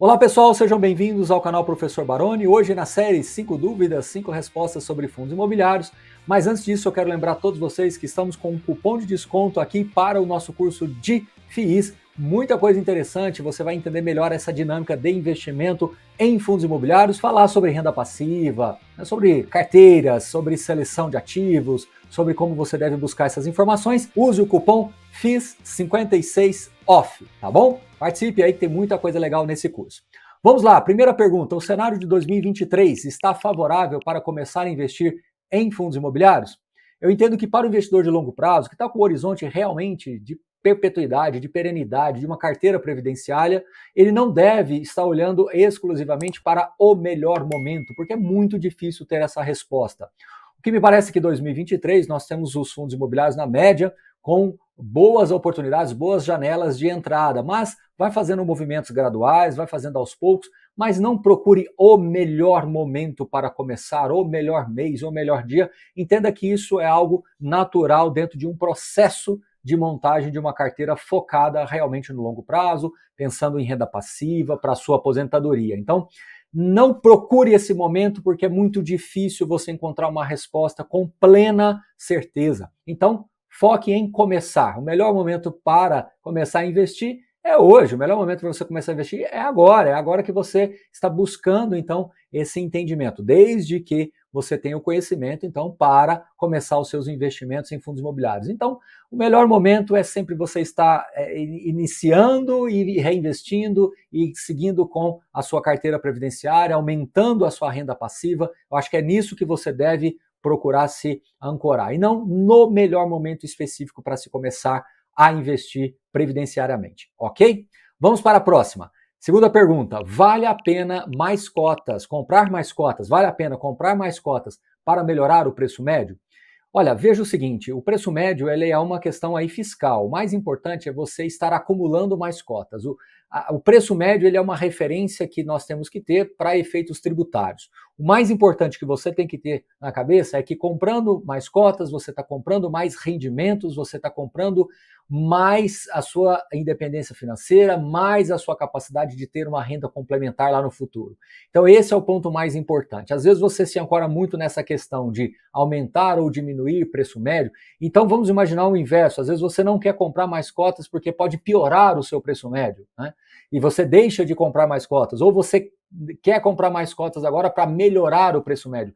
Olá pessoal, sejam bem-vindos ao canal Professor Baroni. Hoje na série 5 dúvidas, 5 respostas sobre fundos imobiliários. Mas antes disso, eu quero lembrar a todos vocês que estamos com um cupom de desconto aqui para o nosso curso de FIIs muita coisa interessante. Você vai entender melhor essa dinâmica de investimento em fundos imobiliários, falar sobre renda passiva, né, sobre carteiras, sobre seleção de ativos, sobre como você deve buscar essas informações. Use o cupom FIS56OFF, tá bom? Participe aí que tem muita coisa legal nesse curso. Vamos lá, primeira pergunta. O cenário de 2023 está favorável para começar a investir em fundos imobiliários? Eu entendo que para o investidor de longo prazo, que está com o horizonte realmente de perpetuidade, de perenidade, de uma carteira previdenciária, ele não deve estar olhando exclusivamente para o melhor momento, porque é muito difícil ter essa resposta. O que me parece que 2023 nós temos os fundos imobiliários na média com boas oportunidades, boas janelas de entrada, mas vai fazendo movimentos graduais, vai fazendo aos poucos, mas não procure o melhor momento para começar, o melhor mês, o melhor dia. Entenda que isso é algo natural dentro de um processo de montagem de uma carteira focada realmente no longo prazo, pensando em renda passiva para sua aposentadoria. Então, não procure esse momento porque é muito difícil você encontrar uma resposta com plena certeza. Então, foque em começar. O melhor momento para começar a investir é hoje. O melhor momento para você começar a investir é agora. É agora que você está buscando então esse entendimento, desde que você tem o conhecimento, então, para começar os seus investimentos em fundos imobiliários. Então, o melhor momento é sempre você estar é, iniciando e reinvestindo e seguindo com a sua carteira previdenciária, aumentando a sua renda passiva. Eu acho que é nisso que você deve procurar se ancorar e não no melhor momento específico para se começar a investir previdenciariamente, ok? Vamos para a próxima. Segunda pergunta: vale a pena mais cotas, comprar mais cotas? Vale a pena comprar mais cotas para melhorar o preço médio? Olha, veja o seguinte, o preço médio ele é uma questão aí fiscal. O mais importante é você estar acumulando mais cotas. O, a, o preço médio ele é uma referência que nós temos que ter para efeitos tributários. O mais importante que você tem que ter na cabeça é que comprando mais cotas, você está comprando mais rendimentos, você está comprando mais a sua independência financeira, mais a sua capacidade de ter uma renda complementar lá no futuro. Então, esse é o ponto mais importante. Às vezes você se ancora muito nessa questão de aumentar ou diminuir preço médio. Então, vamos imaginar o inverso. Às vezes você não quer comprar mais cotas porque pode piorar o seu preço médio, né? E você deixa de comprar mais cotas, ou você quer comprar mais cotas agora para melhorar o preço médio.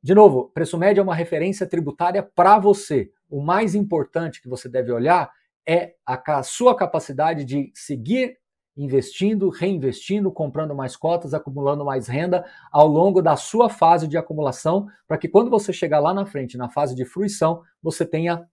De novo, preço médio é uma referência tributária para você. O mais importante que você deve olhar é a sua capacidade de seguir investindo, reinvestindo, comprando mais cotas, acumulando mais renda ao longo da sua fase de acumulação, para que quando você chegar lá na frente, na fase de fruição, você tenha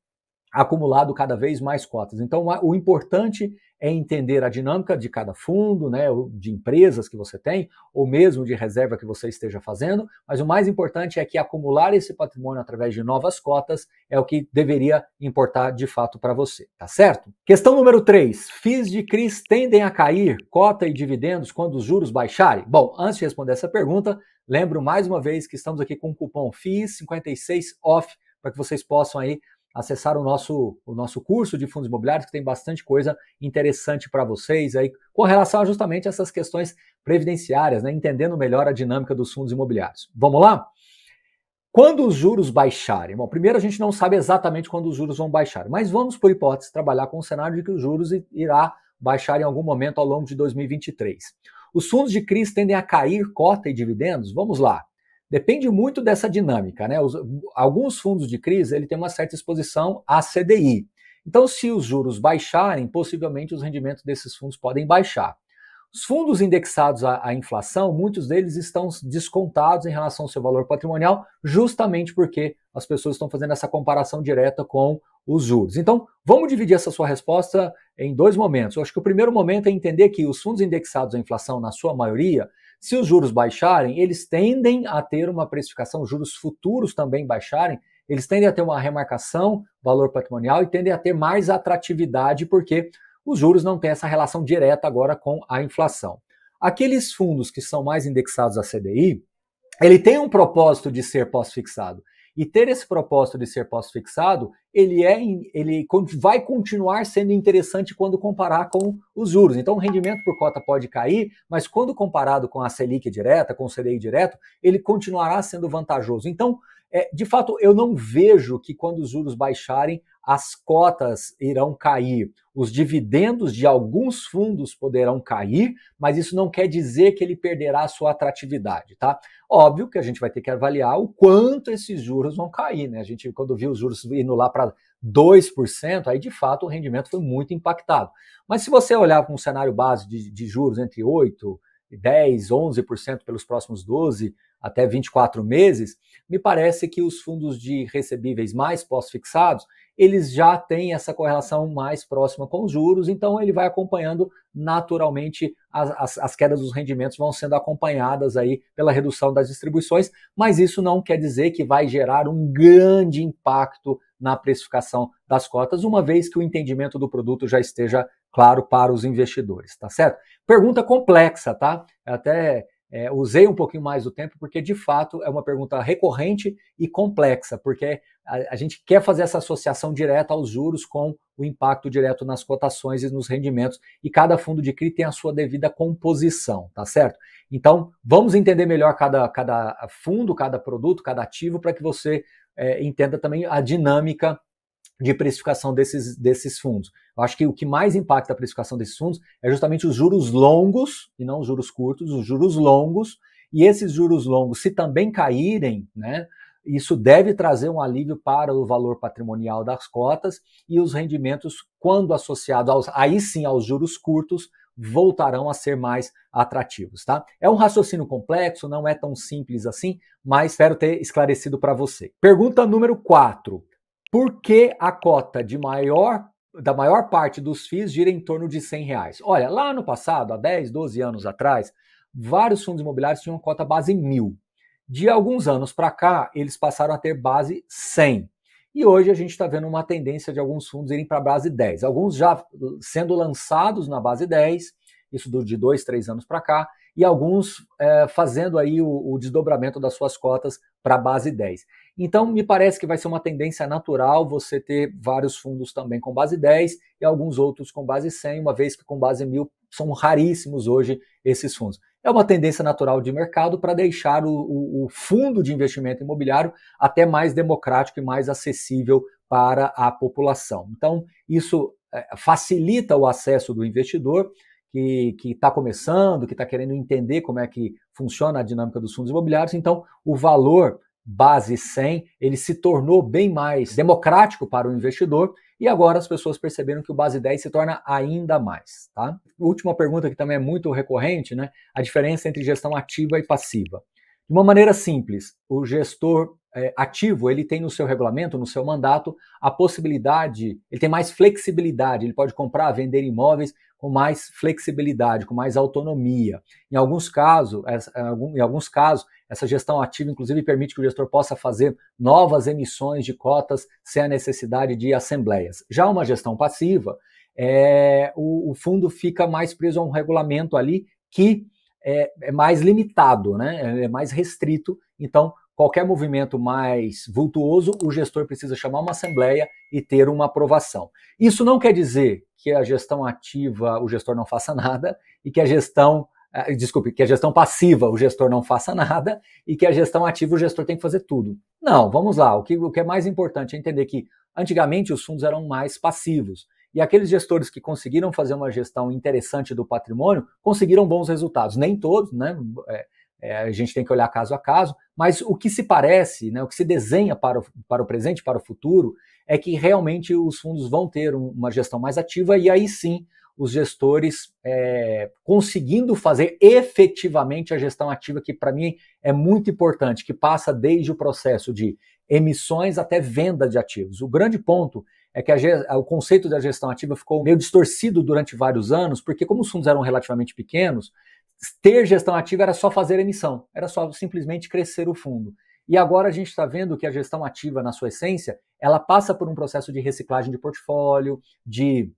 acumulado cada vez mais cotas. Então, o importante é entender a dinâmica de cada fundo, né, de empresas que você tem, ou mesmo de reserva que você esteja fazendo, mas o mais importante é que acumular esse patrimônio através de novas cotas é o que deveria importar de fato para você, tá certo? Questão número 3. FIIs de CRIs tendem a cair, cota e dividendos, quando os juros baixarem? Bom, antes de responder essa pergunta, lembro mais uma vez que estamos aqui com o cupom FIIs56OFF para que vocês possam aí acessar o nosso, o nosso curso de fundos imobiliários, que tem bastante coisa interessante para vocês aí, com relação a justamente essas questões previdenciárias, né? entendendo melhor a dinâmica dos fundos imobiliários. Vamos lá? Quando os juros baixarem? Bom, primeiro a gente não sabe exatamente quando os juros vão baixar, mas vamos, por hipótese, trabalhar com o cenário de que os juros irá baixar em algum momento ao longo de 2023. Os fundos de crise tendem a cair cota e dividendos? Vamos lá depende muito dessa dinâmica. Né? Os, alguns fundos de crise ele tem uma certa exposição à CDI. Então, se os juros baixarem, possivelmente os rendimentos desses fundos podem baixar. Os fundos indexados à, à, inflação, muitos deles estão descontados em relação ao seu valor patrimonial, justamente porque as pessoas estão fazendo essa comparação direta com os juros. Então, vamos dividir essa sua resposta em dois momentos. Eu acho que o primeiro momento é entender que os fundos indexados à inflação, na sua maioria, se os juros baixarem, eles tendem a ter uma precificação, juros futuros também baixarem, eles tendem a ter uma remarcação, valor patrimonial e tendem a ter mais atratividade, porque os juros não têm essa relação direta agora com a inflação. Aqueles fundos que são mais indexados à CDI, ele tem um propósito de ser pós-fixado. E ter esse propósito de ser pós-fixado, ele é ele vai continuar sendo interessante quando comparar com os juros. Então o rendimento por cota pode cair, mas quando comparado com a Selic direta, com o CDI direto, ele continuará sendo vantajoso. Então, é, de fato, eu não vejo que quando os juros baixarem, as cotas irão cair, os dividendos de alguns fundos poderão cair, mas isso não quer dizer que ele perderá a sua atratividade, tá? Óbvio que a gente vai ter que avaliar o quanto esses juros vão cair, né? A gente, quando viu os juros indo lá para 2%, aí de fato o rendimento foi muito impactado. Mas se você olhar com um cenário base de, de juros entre 8%, 10, 11% pelos próximos 12 até 24 meses, me parece que os fundos de recebíveis mais pós-fixados, eles já têm essa correlação mais próxima com os juros, então ele vai acompanhando naturalmente as, as, as, quedas dos rendimentos vão sendo acompanhadas aí pela redução das distribuições, mas isso não quer dizer que vai gerar um grande impacto na precificação das cotas, uma vez que o entendimento do produto já esteja claro para os investidores, tá certo? Pergunta complexa, tá? Até é, usei um pouquinho mais do tempo, porque de fato é uma pergunta recorrente e complexa, porque a, a, gente quer fazer essa associação direta aos juros com o impacto direto nas cotações e nos rendimentos, e cada fundo de CRI tem a sua devida composição, tá certo? Então, vamos entender melhor cada, cada fundo, cada produto, cada ativo, para que você é, entenda também a dinâmica de precificação desses, desses fundos. Eu acho que o que mais impacta a precificação desses fundos é justamente os juros longos, e não os juros curtos, os juros longos, e esses juros longos, se também caírem, né, isso deve trazer um alívio para o valor patrimonial das cotas e os rendimentos, quando associados aos, aí sim aos juros curtos, voltarão a ser mais atrativos, tá? É um raciocínio complexo, não é tão simples assim, mas espero ter esclarecido para você. Pergunta número 4. Por que a cota de maior da maior parte dos FIIs gira em torno de 100 reais? Olha, lá no passado, há 10, 12 anos atrás, vários fundos imobiliários tinham cota base mil. De alguns anos para cá, eles passaram a ter base 100. E hoje a gente está vendo uma tendência de alguns fundos irem para a base 10. Alguns já sendo lançados na base 10, isso de dois, três anos para cá, e alguns é, fazendo aí o, o desdobramento das suas cotas para a base 10. Então, me parece que vai ser uma tendência natural você ter vários fundos também com base 10 e alguns outros com base 100, uma vez que com base 1000 são raríssimos hoje esses fundos. É uma tendência natural de mercado para deixar o, o, o fundo de investimento imobiliário até mais democrático e mais acessível para a população. Então, isso é, facilita o acesso do investidor que está começando, que está querendo entender como é que funciona a dinâmica dos fundos imobiliários. Então, o valor base 100, ele se tornou bem mais democrático para o investidor e agora as pessoas perceberam que o base 10 se torna ainda mais, tá? Última pergunta que também é muito recorrente, né? A diferença entre gestão ativa e passiva. De uma maneira simples, o gestor é, ativo, ele tem no seu regulamento, no seu mandato, a possibilidade, ele tem mais flexibilidade, ele pode comprar, vender imóveis com mais flexibilidade, com mais autonomia. Em alguns casos, eh, em alguns casos, essa gestão ativa, inclusive, permite que o gestor possa fazer novas emissões de cotas sem a necessidade de assembleias. Já uma gestão passiva, é, o, o, fundo fica mais preso a um regulamento ali que é, é mais limitado, né? é, é mais restrito. Então, qualquer movimento mais vultuoso, o gestor precisa chamar uma assembleia e ter uma aprovação. Isso não quer dizer que a gestão ativa o gestor não faça nada e que a gestão eh, desculpe, que a gestão passiva o gestor não faça nada e que a gestão ativa o gestor tem que fazer tudo. Não, vamos lá. O que, o que é mais importante é entender que antigamente os fundos eram mais passivos. E aqueles gestores que conseguiram fazer uma gestão interessante do patrimônio conseguiram bons resultados. Nem todos, né? É, é, a gente tem que olhar caso a caso, mas o que se parece, né, o que se desenha para o, para o presente, para o futuro, é que realmente os fundos vão ter uma gestão mais ativa e aí sim os gestores é, conseguindo fazer efetivamente a gestão ativa, que para mim é muito importante, que passa desde o processo de emissões até venda de ativos. O grande ponto é que a, o conceito da gestão ativa ficou meio distorcido durante vários anos, porque como os fundos eram relativamente pequenos, ter gestão ativa era só fazer emissão, era só simplesmente crescer o fundo. E agora a gente está vendo que a gestão ativa, na sua essência, ela passa por um processo de reciclagem de portfólio, de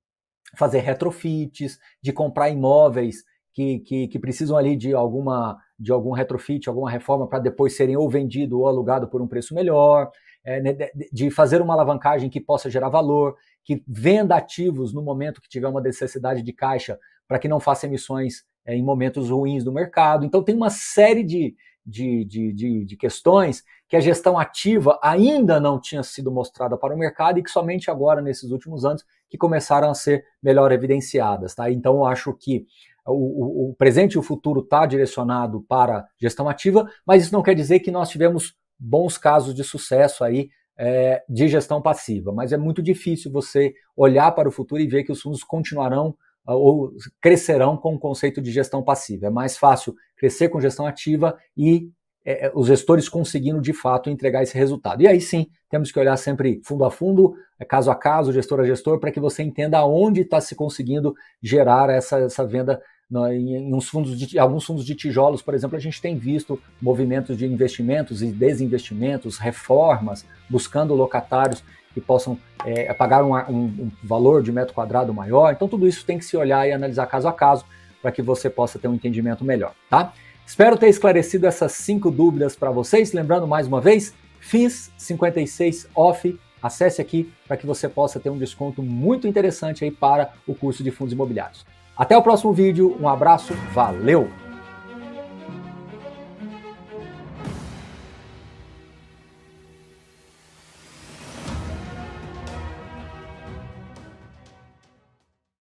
fazer retrofits, de comprar imóveis que, que, que precisam ali de alguma de algum retrofit, alguma reforma para depois serem ou vendido ou alugado por um preço melhor, é, né, de fazer uma alavancagem que possa gerar valor, que venda ativos no momento que tiver uma necessidade de caixa para que não faça emissões é, em momentos ruins do mercado. Então, tem uma série de, de, de, de, de questões que a gestão ativa ainda não tinha sido mostrada para o mercado e que somente agora, nesses últimos anos, que começaram a ser melhor evidenciadas. Tá? Então, eu acho que o, o, presente e o futuro está direcionado para gestão ativa, mas isso não quer dizer que nós tivemos bons casos de sucesso aí é, de gestão passiva, mas é muito difícil você olhar para o futuro e ver que os fundos continuarão ah, ou crescerão com o conceito de gestão passiva. É mais fácil crescer com gestão ativa e é, é, os gestores conseguindo de fato entregar esse resultado. E aí sim, temos que olhar sempre fundo a fundo, é, caso a caso, gestor a gestor, para que você entenda onde está se conseguindo gerar essa, essa venda né, em, uns fundos de, alguns fundos de tijolos, por exemplo, a gente tem visto movimentos de investimentos e desinvestimentos, reformas, buscando locatários que possam é, pagar um, um, um, valor de metro quadrado maior. Então, tudo isso tem que se olhar e analisar caso a caso para que você possa ter um entendimento melhor, tá? Espero ter esclarecido essas cinco dúvidas para vocês. Lembrando mais uma vez, FIS 56 off. Acesse aqui para que você possa ter um desconto muito interessante aí para o curso de fundos imobiliários. Até o próximo vídeo, um abraço, valeu!